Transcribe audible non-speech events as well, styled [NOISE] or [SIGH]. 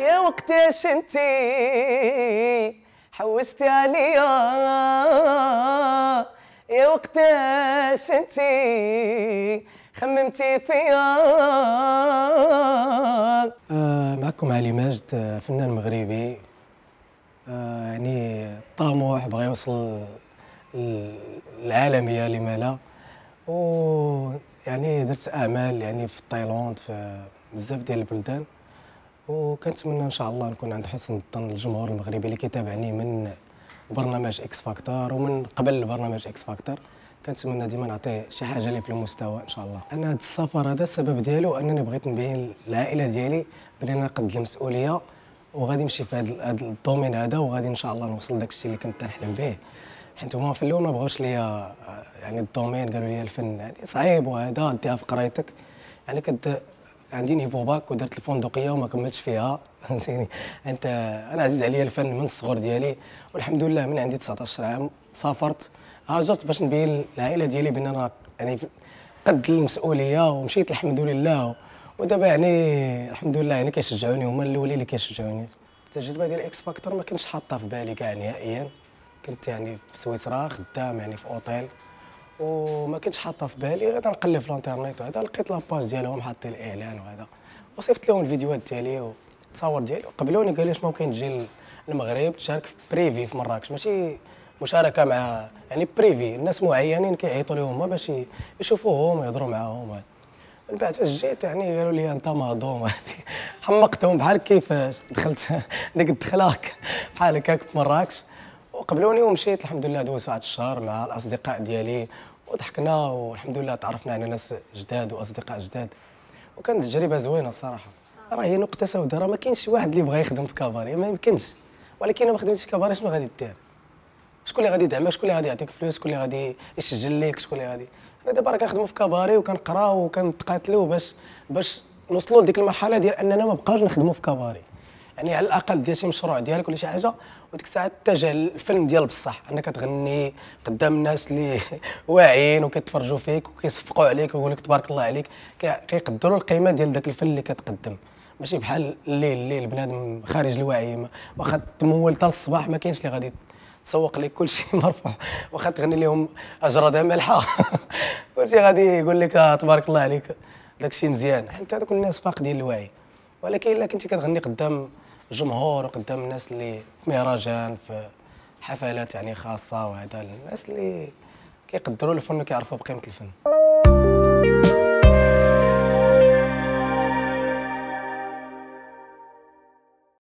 يا وقتاش انتي حوستي عليا يا وقتاش انتي خممتي فيا آه معكم علي ماجد آه، فنان مغربي آه يعني طموح بغى يوصل العالميه لما لا يعني درت اعمال يعني في تايلاند في بزاف ديال البلدان وكنتمنى ان شاء الله نكون عند حسن الظن الجمهور المغربي اللي كيتابعني من برنامج اكس فاكتور ومن قبل برنامج اكس فاكتور كنتمنى ديما نعطيه شي حاجه اللي في المستوى ان شاء الله انا هذا السفر هذا السبب ديالو انني بغيت نبين للعائله ديالي بلي انا قد المسؤوليه وغادي نمشي في هذا الدومين هذا وغادي ان شاء الله نوصل داك الشيء اللي كنت نحلم به انتم في الاول ما بغوش ليا يعني الدومين قالوا لي الفن يعني صعيب وهذا ديها في قرايتك يعني كنت عندي نيفو باك ودرت الفندقيه وما كملتش فيها فهمتيني [LAUGHS] انت انا عزيز عليا الفن من الصغر ديالي والحمد لله من عندي 19 عام سافرت هاجرت باش نبين العائله ديالي بان انا يعني قد المسؤوليه ومشيت الحمد لله ودابا يعني الحمد لله يعني كيشجعوني هما الاولين اللي كيشجعوني التجربه ديال اكس فاكتور ما كنتش حاطه في بالي كاع نهائيا كنت يعني في سويسرا خدام يعني في اوتيل وما كنتش حاطه في بالي غير نقلب في الانترنيت وهذا لقيت لاباج ديالهم حاطين الاعلان وهذا وصيفت لهم الفيديوهات ديالي والتصاور ديالي وقبلوني قالوا لي ممكن تجي المغرب تشارك في بريفي في مراكش ماشي مشاركه مع يعني بريفي الناس معينين كيعيطوا لهم هما باش يشوفوهم ويهضروا معاهم من بعد فاش جيت يعني قالوا لي انت مهضوم [LAUGHS] حمقتهم بحال كيفاش دخلت [LAUGHS] ديك الدخله بحال هكاك في مراكش وقبلوني ومشيت الحمد لله دوز واحد الشهر مع الاصدقاء ديالي وضحكنا والحمد لله تعرفنا على ناس جداد واصدقاء جداد وكانت تجربه زوينه الصراحه راه هي نقطه سوداء راه ما كاينش شي واحد اللي بغى يخدم في كاباري ما يمكنش ولكن ما خدمتش في كاباري شنو غادي دير شكون اللي غادي يدعمك شكون اللي غادي يعطيك فلوس شكون اللي غادي يسجل لك شكون اللي غادي انا دابا راه كنخدم في كاباري وكنقراو وكنتقاتلوا باش باش نوصلوا لديك المرحله ديال اننا ما بقاوش نخدموا في كاباري يعني على الاقل دير شي مشروع ديالك ولا شي حاجه وديك الساعه اتجه للفيلم ديال بصح انك تغني قدام الناس اللي [LAUGHS] واعيين وكيتفرجوا فيك وكيصفقوا عليك ويقول لك تبارك الله عليك كيقدروا القيمه ديال ذاك الفن اللي كتقدم ماشي بحال الليل الليل بنادم خارج الوعي واخا تمول حتى الصباح ما كاينش اللي غادي تسوق لك كل شيء [LAUGHS] مرفوع واخا تغني لهم اجرده كل [LAUGHS] كلشي غادي يقول لك آه تبارك الله عليك داك الشيء مزيان حيت هذوك الناس فاقدين الوعي ولكن الا كنتي كتغني قدام جمهور قدام الناس اللي في مهرجان في حفلات يعني خاصه وهذا الناس اللي كيقدروا الفن وكيعرفوا بقيمه الفن